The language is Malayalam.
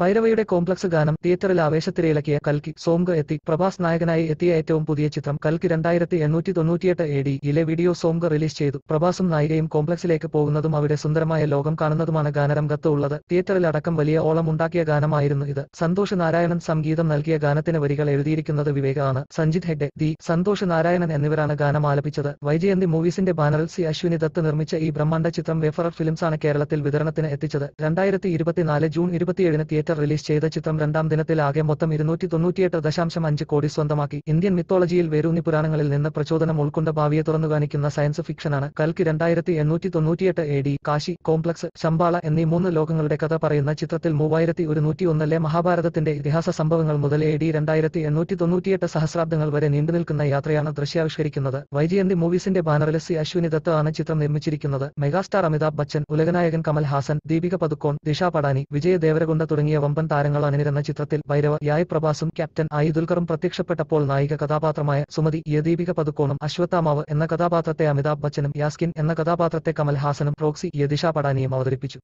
ഭൈരവയുടെ കോംപ്ലക്സ് ഗാനം തിയേറ്ററിൽ ആവേശത്തിരയിലക്കിയ കൽക്കി സോംഗ് എത്തി പ്രഭാസ് നായകനായി എത്തിയ ഏറ്റവും പുതിയ ചിത്രം കൽക്കി രണ്ടായിരത്തി എണ്ണൂറ്റി തൊണ്ണൂറ്റിയെട്ട് എ ഡിയിലെ വീഡിയോ സോംഗ് റിലീസ് ചെയ്തു പ്രഭാസും നായികയും കോംപ്ലക്സിലേക്ക് പോകുന്നതും അവിടെ സുന്ദരമായ ലോകം കാണുന്നതുമാണ് ഗാനരംഗത്ത് ഉള്ളത് തിയേറ്ററിൽ അടക്കം വലിയ ഓളം ഉണ്ടാക്കിയ ഗാനമായിരുന്നു ഇത് സന്തോഷ് നാരായണൻ സംഗീതം നൽകിയ ഗാനത്തിന് വരികൾ എഴുതിയിരിക്കുന്നത് വിവേകാണ് സഞ്ജിത് ഹെഡ് ദി സന്തോഷ് നാരായണൻ എന്നിവരാണ് ഗാനം ആലപിച്ചത് വൈജയന്തി മൂവീസിന്റെ ബാനറിൽ സി അശ്വിനി ദത്ത് നിർമ്മിച്ച ഈ ബ്രഹ്മാണ്ട ചിത്രം വെഫറർ ഫിലിംസാണ് കേരളത്തിൽ വിതരണത്തിന് എത്തിച്ചത് രണ്ടായിരത്തി ഇരുപത്തിനാല് ജൂൺ ഇരുപത്തിയേഴിന് തിയേറ്റർ റിലീസ് ചെയ്ത ചിത്രം രണ്ടാം ദിനത്തിൽ ആകെ മൊത്തം ഇരുന്നൂറ്റി തൊണ്ണൂറ്റിയെട്ട് ദശാംശം അഞ്ച് കോടി സ്വന്തമാക്കി ഇന്ത്യൻ മിത്തോളജിയിൽ വേരൂന്നി പുരാണങ്ങളിൽ നിന്ന് പ്രചോദനം ഉൾക്കൊണ്ട ഭാവിയെ തുറന്നു കാണിക്കുന്ന സയൻസ് ഫിക്ഷനാണ് കൽക്ക് രണ്ടായിരത്തി എണ്ണൂറ്റി തൊണ്ണൂറ്റിയെട്ട് A D Kashi complex Shambhala എന്നീ മൂന്ന് ലോകങ്ങളുടെ കഥ പറയുന്ന ചിത്രത്തിൽ മൂവായിരത്തി ഒരുന്നൂറ്റി ഒന്നിലെ മഹാഭാരതത്തിന്റെ ഇതിഹാസ സംഭവങ്ങൾ മുതൽ എ ഡി രണ്ടായിരത്തി എണ്ണൂറ്റി തൊണ്ണൂറ്റിയെട്ട് സഹസ്രാബ്ദങ്ങൾ വരെ നീണ്ടുനിൽക്കുന്ന യാത്രയാണ് ദൃശ്യാവിഷ്കരിക്കുന്നത് വൈജയന്തി മൂവീസിന്റെ ബാനറിൽ സി അശ്വിനി ദത്ത് ആണ് ചിത്രം നിർമ്മിച്ചിരിക്കുന്നത് മെഗാസ്റ്റാർ അമിതാഭ് ബച്ചൻ ഉലകനായകൻ കമൽ ഹാസൻ ദീപിക പതുക്കോൺ ദിഷ പടാനി വിജയ ദേവരകൊണ്ട തുടങ്ങി തുടങ്ങിയ വമ്പൻ താരങ്ങൾ അണിനിരുന്ന ചിത്രത്തിൽ യായ പ്രഭാസും ക്യാപ്റ്റൻ ആയി ദുൽഖറും പ്രത്യക്ഷപ്പെട്ടപ്പോൾ നായിക കഥാപാത്രമായ സുമതി യദീപിക പതുക്കോണും അശ്വത്ഥാമാവ് എന്ന കഥാപാത്രത്തെ അമിതാഭ് ബച്ചനും യാസ്കിൻ എന്ന കഥാപാത്രത്തെ കമൽഹാസനും റോക്സി യദിഷ പടാനിയും അവതരിപ്പിച്ചു